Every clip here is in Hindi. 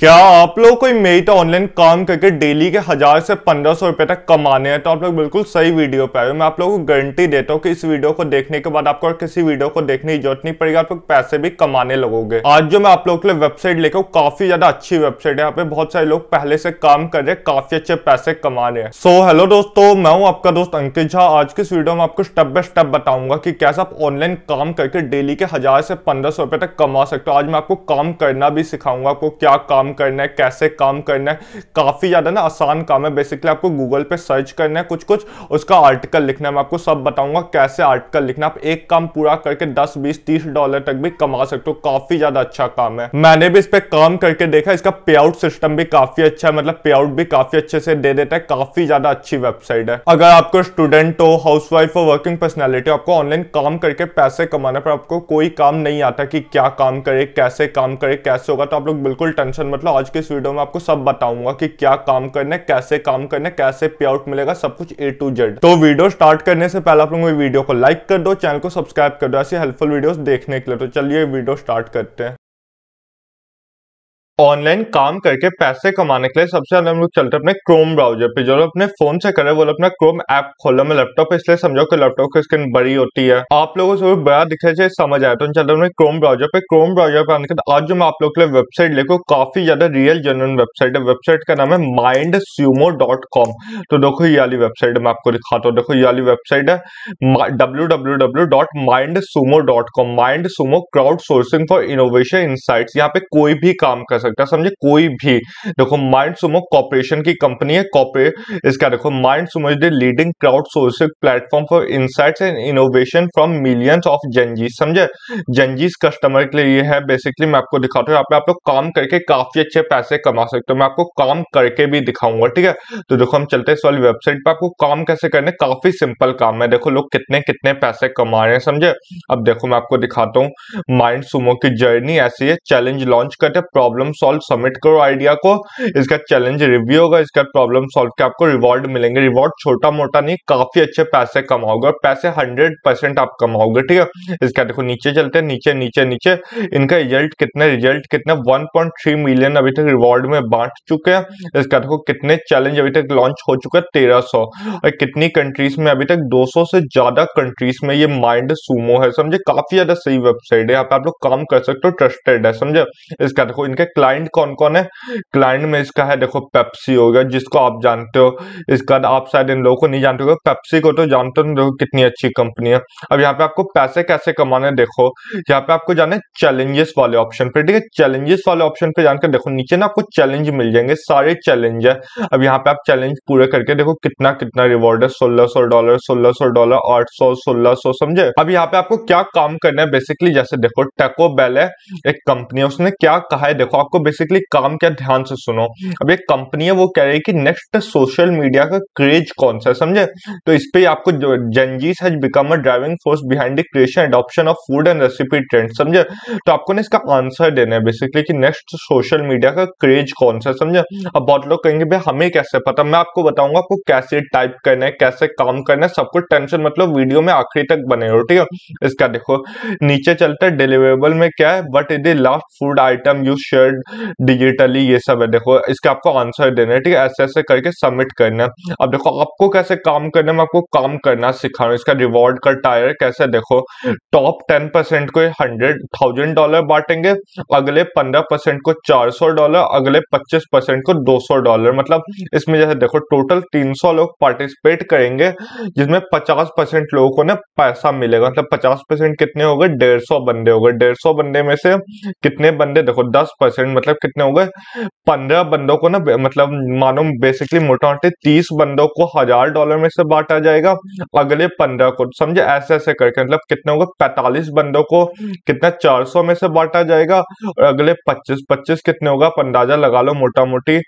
क्या आप लोग कोई मेरी तो ऑनलाइन काम करके डेली के हजार से पंद्रह सौ रुपए तक कमाने हैं तो आप लोग बिल्कुल सही वीडियो पे आए मैं आप लोगों को गारंटी देता हूँ कि इस वीडियो को देखने के बाद आपको और किसी वीडियो को देखने की जरूरत नहीं पड़ेगी आप लोग पैसे भी कमाने लगोगे आज जो मैं आप लोगों के लिए वेबसाइट लेकर काफी ज्यादा अच्छी वेबसाइट है यहाँ पे बहुत सारे लोग पहले से काम कर रहे हैं काफी अच्छे पैसे कमा रहे हैं सो हेलो दोस्तों मैं हूँ आपका दोस्त अंकित झा आज की इस वीडियो में आपको स्टेप बाय स्टेप बताऊंगा की कैसे आप ऑनलाइन काम करके डेली के हजार से पंद्रह सौ रुपए तक कमा सकते हो आज मैं आपको काम करना भी सिखाऊंगा आपको क्या काम करना है कैसे काम करना है काफ़ी ज़्यादा ना आसान काम है बेसिकली आपको गूगल पे सर्च करना है कुछ कुछ उसका आर्टिकल लिखना है मैं आपको सब बताऊंगा कैसे आर्टिकल लिखना आप एक काम पूरा करके दस बीस तीस डॉलर तक भी कमा सकते हो काफ़ी ज़्यादा अच्छा काम है मैंने भी इस पर काम करके देखा इसका पे आउट सिस्टम भी काफ़ी अच्छा है मतलब पे आउट भी काफ़ी अच्छे से दे देता है काफ़ी ज़्यादा अच्छी वेबसाइट है अगर आपको स्टूडेंट हो हाउसवाइफ हो वर्किंग पर्सनैलिटी आपको ऑनलाइन काम करके पैसे कमाना पर आपको कोई काम नहीं आता कि क्या काम करे कैसे काम करे कैसे होगा तो आप लोग बिल्कुल टेंशन मत मतलब आज के इस वीडियो में आपको सब बताऊंगा कि क्या काम करने कैसे काम करने कैसे पे आउट मिलेगा सब कुछ ए टू जेड तो वीडियो स्टार्ट करने से पहले आप लोग वीडियो को लाइक कर दो चैनल को सब्सक्राइब कर दो ऐसी हेल्पफुल वीडियो देखने के लिए तो चलिए वीडियो स्टार्ट करते हैं ऑनलाइन काम करके पैसे कमाने के लिए सबसे ज्यादा हम लोग चलते हैं अपने क्रोम ब्राउजर पे जो लोग अपने फोन से करे वो अपना क्रोम ऐप खोला मैं लैपटॉप इसलिए समझो कि लैपटॉप की स्क्रीन बड़ी होती है आप लोगों से बड़ा दिखे से समझ आया तो चलते अपने क्रोम ब्राउजर पे क्रोम ब्राउजर पे आने के बाद आज जो मैं आप लोग के लिए वेबसाइट लेकर काफी ज्यादा रियल जनरल वेबसाइट है वेबसाइट का नाम है माइंड तो देखो ये वाली वेबसाइट मैं आपको दिखाता हूँ देखो ये वाली वेबसाइट है W W W dot Mind Sumo dot com Mind Sumo crowd sourcing for innovation site यहाँ पे कोई भी काम कर सकते सकता है समझे कोई भी देखो माइंड सुमो कॉपरेशन की कंपनी है कॉपरे इसका देखो mind Sumo is the leading crowd sourcing platform for insights and innovation from millions of Gen Zs समझे जेंजीज कस्टमर के लिए है बेसिकली मैं आपको दिखाता हूँ आप लोग काम करके काफी अच्छे पैसे कमा सकते हो मैं आपको काम करके भी दिखाऊंगा ठीक है तो देखो हम चलते हैं इस वाली वेबसाइट पर आपको काम कैसे करने काफी सिंपल काम है देखो लोग कितने कितने पैसे कमा रहे हैं समझे अब देखो मैं आपको दिखाता हूँ माइंड सुमो की जर्नी ऐसी है चैलेंज लॉन्च करते हैं प्रॉब्लम प्रॉब्लम सॉल्व सबमिट करो आइडिया को इसका चैलेंज रिव्यू होगा इसका प्रॉब्लम सॉल्व के आपको रिवॉर्ड मिलेंगे रिवॉर्ड छोटा मोटा नहीं काफी अच्छे पैसे कमाओगे और पैसे हंड्रेड परसेंट आप कमाओगे ठीक है इसका देखो नीचे चलते हैं नीचे नीचे नीचे इनका रिजल्ट कितने रिजल्ट कितने वन मिलियन अभी तक रिवॉर्ड में बांट चुके हैं इसका देखो कितने चैलेंज अभी तक लॉन्च हो चुका है तेरह और कितनी कंट्रीज में अभी तक 200 से ज्यादा कंट्रीज में ये माइंड सुमो है समझे काफी ज्यादा सही वेबसाइट है यहाँ पे आप लोग काम कर सकते हो ट्रस्टेड है समझे इसका देखो इनके क्लाइंट कौन कौन है क्लाइंट में इसका है देखो पेप्सी हो गया जिसको आप जानते हो इसका आप शायद इन लोगों को नहीं जानते हो पेप्सी को तो जानते हो कितनी अच्छी कंपनी है अब यहाँ पे आपको पैसे कैसे कमाने देखो यहाँ पे आपको जाना है चैलेंजेस वाले ऑप्शन पे ठीक है चैलेंजेस वाले ऑप्शन पे जानकर देखो नीचे ना आपको चैलेंज मिल जाएंगे सारे चैलेंज है अब यहाँ पे आप चैलेंज पूरे करके देखो कितना कितना रिवॉर्ड है सोलह सौ डॉलर सोलह सौ डॉलर आठ सौ सोलह सौ समझे अब यहाँ पे आपको क्या काम करना है बेसिकली जैसे देखो टेको बेल है एक कंपनी है उसने क्या कहा है देखो आप आपको बेसिकली काम क्या ध्यान से सुनो हम्म। अब एक कंपनी है वो कह रही है कि नेक्स्ट सोशल मीडिया का क्रेज कौन सा समझे हाँ। तो इस पे आपको Gen Zs has become a driving force behind the creation adoption of food and recipe trend समझे हाँ। तो आपको ना इसका आंसर देना है बेसिकली कि नेक्स्ट सोशल मीडिया का क्रेज कौन सा समझे हाँ। अब बहुत लोग कहेंगे भाई हमें कैसे पता मैं आपको बताऊंगा आपको कैसे टाइप करना है कैसे काम करना है सब कुछ टेंशन मतलब वीडियो में आखिरी तक बने हो ठीक है इसका देखो नीचे चलता है डिलीवरेबल में क्या है but is the last food item you share digitally ये सब है देखो इसके आपको आंसर देना है ठीक है ऐसे ऐसे करके सबमिट करना है अब देखो आपको कैसे काम करना है मैं आपको काम करना सिखा रहा हूँ इसका रिवॉर्ड का टायर कैसे देखो टॉप टेन परसेंट को हंड्रेड थाउजेंड डॉलर बांटेंगे अगले पंद्रह परसेंट को चार सौ डॉलर अगले पच्चीस परसेंट को दो सौ डॉलर मतलब इसमें जैसे देखो टोटल तीन सौ लोग पार्टिसिपेट करेंगे जिसमें पचास परसेंट लोगों को ना पैसा मिलेगा मतलब पचास परसेंट कितने हो गए डेढ़ सौ बंदे हो गए डेढ़ सौ बंदे में से कितने बंदे देखो दस परसेंट सेवन मतलब कितने हो गए पंद्रह बंदों को ना मतलब मानो बेसिकली मोटा मोटामोटी तीस बंदों को हजार डॉलर में से बांटा जाएगा अगले पंद्रह को समझे ऐसे ऐसे करके मतलब कितने हो गए पैतालीस बंदों को कितना चार सौ में से बांटा जाएगा और अगले पच्चीस पच्चीस कितने होगा अंदाजा लगा लो मोटा मोटी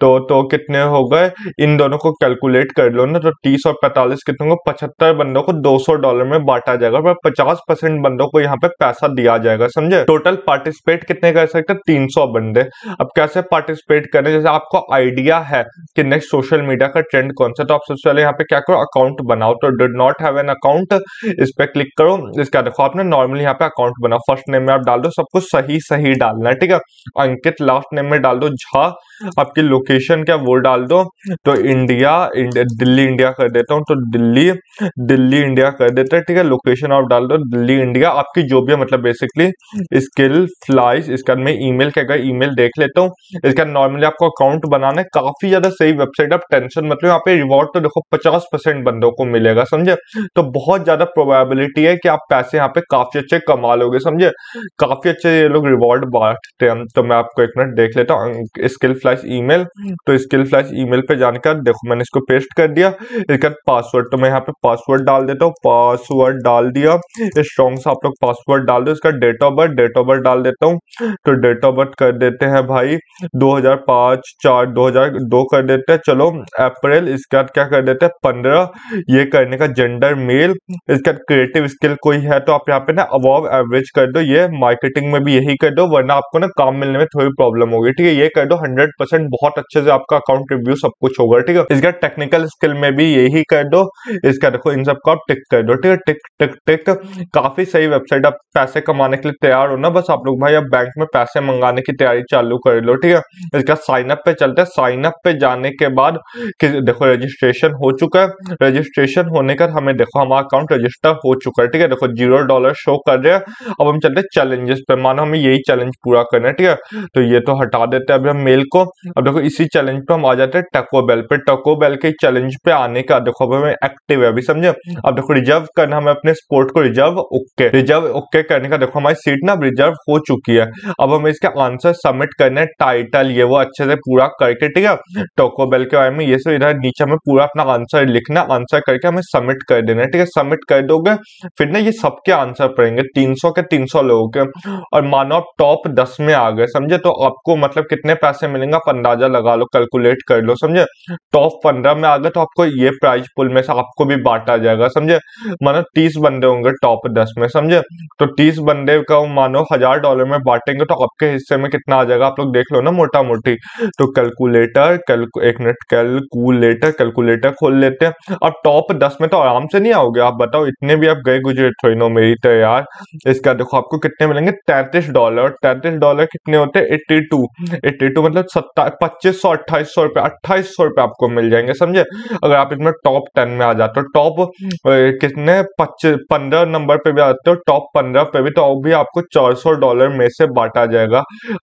तो तो कितने हो गए इन दोनों को कैलकुलेट कर लो ना तो तीस और पैतालीस कितने होंगे पचहत्तर बंदों को दो डॉलर में बांटा जाएगा पचास परसेंट बंदों को यहाँ पे पैसा दिया जाएगा समझे टोटल पार्टिसिपेट कितने कर सकते तीन सौ बंदे अब कैसे पार्टिसिपेट करें जैसे आपको आइडिया है कि नेक्स्ट सोशल मीडिया का ट्रेंड कौन सा तो आप सबसे पहले यहाँ पे क्या करो अकाउंट बनाओ तो did not have an account इस पर क्लिक करो इसका देखो आपने नॉर्मली यहाँ पे अकाउंट बनाओ फर्स्ट नेम में आप डाल दो सब कुछ सही सही डालना है ठीक है अंकित लास्ट नेम में डाल दो झा आपकी लोकेशन क्या वो डाल दो तो इंडिया इंडिया दिल्ली इंडिया कर देता हूँ तो दिल्ली दिल्ली इंडिया कर देता है ठीक है लोकेशन आप डाल दो दिल्ली इंडिया आपकी जो भी है मतलब बेसिकली स्किल फ्लाइज इसका मैं ईमेल क्या ईमेल देख लेता हूँ इसका नॉर्मली आपको अकाउंट बनाना है काफी ज्यादा सही वेबसाइट आप टेंशन मतलब यहाँ पे रिवॉर्ड तो देखो पचास परसेंट बंदों को मिलेगा समझे तो बहुत ज्यादा प्रोबेबिलिटी है कि आप पैसे यहाँ पे काफी अच्छे कमा लोगे समझे काफी अच्छे ये लोग रिवॉर्ड बांटते हैं तो मैं आपको एक मिनट देख लेता हूँ स्किल फ्लैश ईमेल तो स्किल फ्लैश ई मेल पे जाने का देखो मैंने इसको पेस्ट कर दिया इसका पासवर्ड तो मैं यहाँ पे पासवर्ड डाल देता हूँ पासवर्ड डाल दिया स्ट्रॉन्ग से आप लोग पासवर्ड डाल दो इसका date of birth date of birth डाल देता हूँ तो डेट ऑफ बर्थ कर कर देते हैं भाई 2005 हजार पाँच कर देते हैं चलो अप्रैल इसके बाद क्या कर देते हैं पंद्रह ये करने का जेंडर मेल इसके बाद क्रिएटिव स्किल कोई है तो आप यहाँ पे ना अबॉव एवरेज कर दो ये मार्केटिंग में भी यही कर दो वरना आपको ना काम मिलने में थोड़ी प्रॉब्लम होगी ठीक है ये कर दो हंड्रेड बहुत अच्छे से आपका अकाउंट रिव्यू सब कुछ होगा ठीक है इसका टेक्निकल स्किल में भी यही कर दो इसका देखो इन सबको आप टिक कर दो ठीक है टिक टिक टिक काफी सही वेबसाइट आप पैसे कमाने के लिए तैयार हो ना बस आप लोग भाई आप बैंक में पैसे मंगाने की तैयारी चालू कर लो ठीक है इसका साइन अप पे चलते हैं साइन अप पे जाने के बाद कि देखो रजिस्ट्रेशन हो चुका है रजिस्ट्रेशन होने का हमें देखो हमारा अकाउंट रजिस्टर हो चुका है ठीक है देखो जीरो डॉलर शो कर रहे हैं अब हम चलते हैं चैलेंजेस पे मानो हमें यही चैलेंज पूरा करना है ठीक है तो ये तो हटा देते हैं अभी हम मेल को अब देखो इसी चैलेंज पे हम आ जाते हैं टको बेल पे टको बेल के चैलेंज पे आने का देखो अब हमें एक्टिव है अभी समझे अब देखो रिजर्व करना हमें अपने स्पोर्ट को रिजर्व ओके रिजर्व ओके करने का देखो हमारी सीट ना रिजर्व हो चुकी है अब हमें इसके आंसर आंसर सबमिट करना है टाइटल ये वो अच्छे से पूरा करके ठीक है टोकोबेल के बारे में ये सब इधर नीचे में पूरा अपना आंसर लिखना आंसर करके हमें सबमिट कर देना है ठीक है सबमिट कर दोगे फिर ना ये सबके आंसर पड़ेंगे 300 के 300 लोगों के और मानो आप टॉप दस में आ गए समझे तो आपको मतलब कितने पैसे मिलेंगे आप अंदाजा लगा लो कैलकुलेट कर लो समझे टॉप पंद्रह में आ गए तो आपको ये प्राइज पुल में से आपको भी बांटा जाएगा समझे मानो तीस बंदे होंगे टॉप दस में समझे तो तीस बंदे का मानो हजार डॉलर में बांटेंगे तो आपके हिस्से में कितना आ जाएगा आप लोग देख लो ना मोटा मोटी तो कैलकुलेटर कैलकु एक मिनट कैलकुलेटर कैलकुलेटर खोल लेते हैं अब टॉप दस में तो आराम से नहीं आओगे आप बताओ इतने भी आप गए गुजरे थो इनो मेरी तो यार इसका देखो आपको कितने मिलेंगे तैतीस डॉलर तैतीस डॉलर कितने होते हैं एट्टी टू एट्टी टू मतलब सत्ता पच्चीस सौ अट्ठाईस सौ रुपये अट्ठाईस सौ रुपये आपको मिल जाएंगे समझे अगर आप इसमें टॉप टेन में आ जाते हो टॉप कितने पच्चीस पंद्रह नंबर पे भी आते हो टॉप पंद्रह पे भी तो भी आपको चार सौ डॉलर में से बांटा जाएगा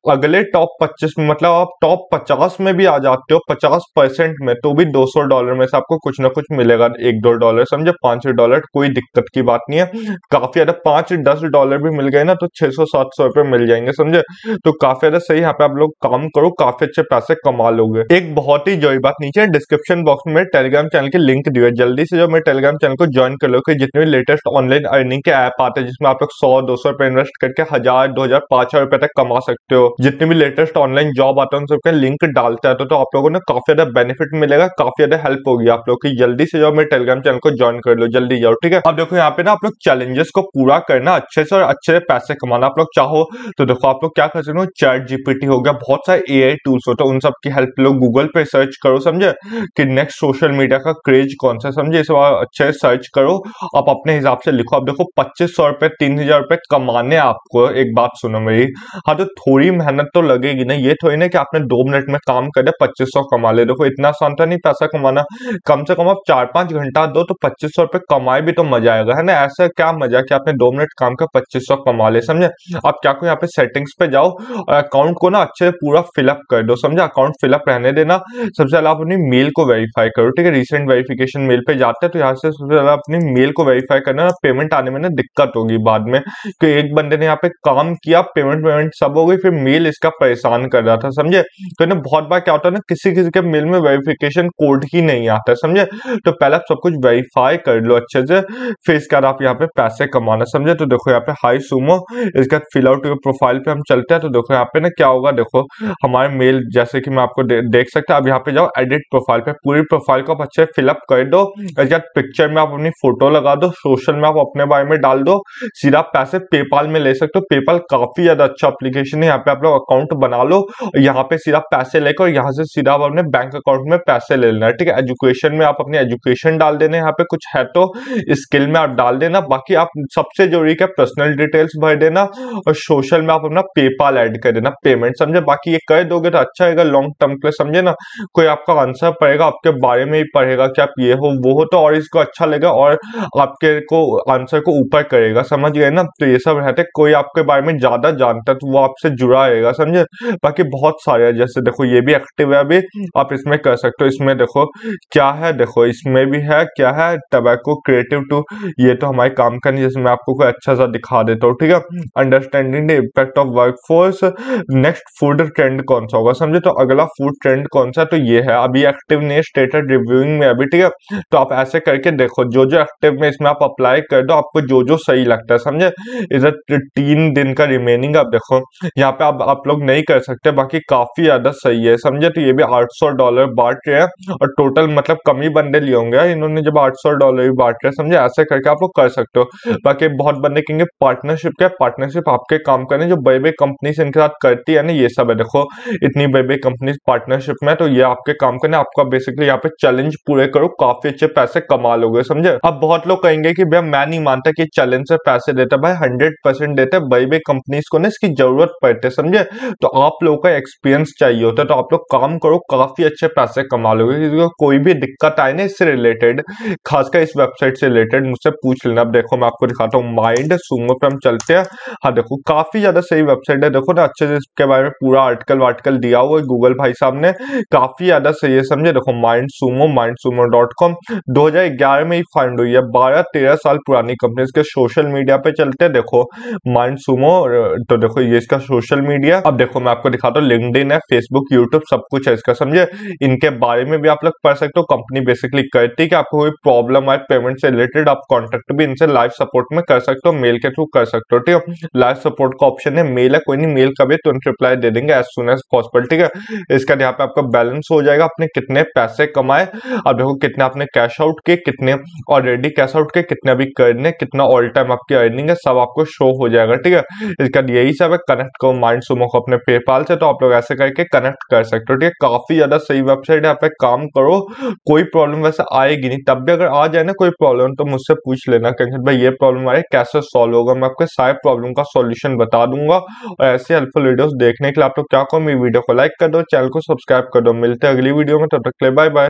अगले टॉप पच्चीस मतलब आप टॉप पचास में भी आ जाते हो पचास परसेंट में तो भी दो सौ डॉलर में से आपको कुछ ना कुछ मिलेगा एक दो डॉलर समझे पांच सौ डॉलर कोई दिक्कत की बात नहीं है काफी ज्यादा पांच दस डॉलर भी मिल गए ना तो छह सौ सात सौ रुपए मिल जाएंगे समझे तो काफी ज्यादा सही यहाँ पे आप लोग काम करो काफी अच्छे पैसे कमा लोगे एक बहुत ही जो बात नीचे डिस्क्रिप्शन बॉक्स में टेलीग्राम चैनल की लिंक दी है जल्दी से जो मेरे टेलीग्राम चैनल को ज्वाइन कर लो कि जितने भी लेटेस्ट ऑनलाइन अर्निंग के ऐप आते हैं जिसमें आप लोग सौ दो सौ रुपये इन्वेस्ट करके हजार दो हजार पांच हजार रुपए तक कमा सकते हो जितने भी लेटेस्ट ऑनलाइन जॉब आते हैं उन सबके लिंक डालते हैं तो, तो आप लोगों ने काफी ज्यादा बेनिफिट मिलेगा काफी ज्यादा हेल्प होगी आप लोग की जल्दी से जाओ मेरे टेलीग्राम चैनल को ज्वाइन कर लो जल्दी जाओ ठीक है अब देखो यहाँ पे ना आप लोग चैलेंजेस को पूरा करना अच्छे से और अच्छे से पैसे कमाना आप लोग चाहो तो देखो आप लोग क्या कर सकते हो चैट जीपीटी हो गया बहुत सारे ए टूल्स होते हैं उन सबकी हेल्प लोग गूगल पे सर्च करो समझे कि नेक्स्ट सोशल मीडिया का क्रेज कौन सा समझे इस बार अच्छे से सर्च करो आप अपने हिसाब से लिखो आप देखो पच्चीस सौ रुपए तीन हजार रुपए कमाने आपको एक बात सुनो मेरी हाँ तो थोड़ी मेहनत तो लगेगी ना ये थोड़ी ना कि आपने दो मिनट में काम करे पच्चीस सौ कमा ले देखो इतना आसान था तो नहीं पैसा कमाना कम से कम आप चार पांच घंटा दो तो पच्चीस सौ रुपये कमाए भी तो मजा आएगा है ना ऐसा क्या मजा कि आपने दो मिनट काम कर पच्चीस सौ कमा ले समझे आप क्या को यहाँ पे सेटिंग्स पे जाओ और अकाउंट को ना अच्छे से पूरा फिलअप कर दो समझे अकाउंट फिलअप रहने देना सबसे पहले आप अपनी मेल को वेरीफाई करो ठीक है रिसेंट वेरीफिकेशन मेल पे जाते हैं तो यहाँ से सबसे पहले अपनी मेल को वेरीफाई करना पेमेंट आने में ना दिक्कत होगी बाद में कि एक बंदे ने यहाँ पे काम किया पेमेंट वेमेंट सब हो गई फिर मेल इसका परेशान कर रहा था समझे हम्म। तो ना बहुत बार क्या होता है ना किसी किसी के मेल में वेरिफिकेशन कोड ही नहीं आता समझे तो पहले आप सब कुछ वेरीफाई कर लो अच्छे से फिर इसके बाद आप यहाँ पे पैसे कमाना समझे तो देखो यहाँ पे हाई सूमो इसका फिल आउट प्रोफाइल पे हम चलते हैं तो देखो यहाँ पे ना क्या होगा देखो हमारे मेल जैसे कि मैं आपको दे, देख सकता अब यहाँ पे जाओ एडिट प्रोफाइल पे पूरी प्रोफाइल को आप अच्छे फिलअप कर दो हम्म। इसके बाद पिक्चर में आप अपनी फोटो लगा दो सोशल में आप अपने बारे में डाल दो सीधा पैसे पेपाल में ले सकते हो पेपाल काफी ज्यादा अच्छा अप्लीकेशन है यहाँ पे आप लोग अकाउंट बना लो यहाँ पे सीधा पैसे लेकर यहाँ से सीधा आप अपने बैंक अकाउंट में पैसे ले लेना ठीक है एजुकेशन में आप अपने एजुकेशन डाल देना यहाँ पे कुछ है तो स्किल में आप डाल देना बाकी आप सबसे जरूरी क्या पर्सनल डिटेल्स भर देना और सोशल में आप अपना पेपाल एड कर देना पेमेंट समझे बाकी ये कर दोगे तो अच्छा रहेगा लॉन्ग टर्म के लिए समझे ना कोई आपका आंसर पड़ेगा आपके बारे में ही पढ़ेगा कि आप ये हो वो हो तो और इसको अच्छा लगेगा और आपके को आंसर को ऊपर करेगा समझ गए ना तो ये सब रहते कोई आपके बारे में ज्यादा जानता तो वो आपसे जुड़ा आएगा समझे बाकी बहुत सारे हैं जैसे देखो ये भी एक्टिव है अभी हम्म। आप इसमें कर सकते हो इसमें देखो क्या है देखो इसमें भी है क्या है टबैको क्रिएटिव टू ये तो हमारे काम का नहीं जैसे मैं आपको कोई अच्छा सा दिखा देता हूँ ठीक है understanding the impact of work force next food trend कौन सा होगा समझे तो अगला फूड ट्रेंड कौन सा तो ये है अभी एक्टिव नहीं स्टेटेड रिव्यूइंग में अभी ठीक है तो आप ऐसे करके देखो जो जो एक्टिव में इसमें आप अप्लाई कर दो आपको जो जो सही लगता है समझे इधर तीन दिन का रिमेनिंग आप देखो यहाँ पे आप आप लोग नहीं कर सकते बाकी काफ़ी ज़्यादा सही है समझे तो ये भी 800 डॉलर बांट रहे हैं और टोटल मतलब कम ही बंदे लिए होंगे इन्होंने जब 800 डॉलर भी बांट रहे समझे ऐसे करके आप लोग कर सकते हो बाकी बहुत बंदे कहेंगे पार्टनरशिप क्या पार्टनरशिप आपके काम करें जो बड़ी बड़ी कंपनी इनके साथ करती है ना ये सब है देखो इतनी बड़ी बड़ी कंपनी पार्टनरशिप में तो ये आपके काम करने आपका बेसिकली यहाँ पे चैलेंज पूरे करो काफ़ी अच्छे पैसे कमा लोगे समझे अब बहुत लोग कहेंगे कि भैया मैं नहीं मानता कि चैलेंज से पैसे देते भाई हंड्रेड देते बड़ी बड़ी कंपनीज को ना इसकी जरूरत पड़ती है समझे तो आप लोगों का एक्सपीरियंस चाहिए होता है तो आप लोग काम करो काफी अच्छे पैसे कमा लोगे क्योंकि कोई भी दिक्कत आए ना इससे रिलेटेड खासकर इस वेबसाइट से रिलेटेड मुझसे पूछ लेना अब देखो मैं आपको दिखाता हूँ माइंड सुमो पे हम चलते हैं हाँ देखो काफी ज्यादा सही वेबसाइट है देखो ना अच्छे से इसके बारे में पूरा आर्टिकल वार्टिकल दिया हुआ है गूगल भाई साहब ने काफी ज्यादा सही है समझे देखो mind sumo mind sumo dot com दो हजार ग्यारह में ही फाइंड हुई है बारह तेरह साल पुरानी कंपनी इसके सोशल मीडिया पे चलते हैं देखो माइंड सुमो तो देखो ये इसका सोशल मीडिया अब देखो मैं आपको दिखाता हूँ लिंकड है फेसबुक यूट्यूब सब कुछ है इसका समझे इनके बारे में भी आप लोग पढ़ सकते हो कंपनी बेसिकली करती है कि आपको कोई प्रॉब्लम आए पेमेंट से रिलेटेड आप कॉन्टेक्ट भी इनसे लाइव सपोर्ट में कर सकते हो मेल के थ्रू कर सकते हो ठीक है लाइव सपोर्ट का ऑप्शन है मेल है कोई नहीं मेल का भी तुरंत रिप्लाई दे देंगे एज सुन एज पॉसिबल ठीक है इसका यहाँ पे आपका बैलेंस हो जाएगा आपने कितने पैसे कमाए अब देखो कितने आपने कैश आउट किए कितने ऑलरेडी कैश आउट किए कितने अभी करने कितना ऑल टाइम आपकी अर्निंग है सब आपको शो हो जाएगा ठीक है इसका यही सब है कनेक्ट को माइंड एंड सुमो को अपने पेपाल से तो आप लोग ऐसे करके कनेक्ट कर सकते हो ठीक है काफ़ी ज़्यादा सही वेबसाइट है आप काम करो कोई प्रॉब्लम वैसे आएगी नहीं तब भी अगर आ जाए ना कोई प्रॉब्लम तो मुझसे पूछ लेना कंकित भाई ये प्रॉब्लम आए कैसे सॉल्व होगा मैं आपके सारे प्रॉब्लम का सोल्यूशन बता दूंगा और ऐसे हेल्पफुल वीडियोस देखने के लिए आप लोग क्या कहो मेरी वीडियो को लाइक कर दो चैनल को सब्सक्राइब कर दो मिलते अगली वीडियो में तब तक ले बाय बाय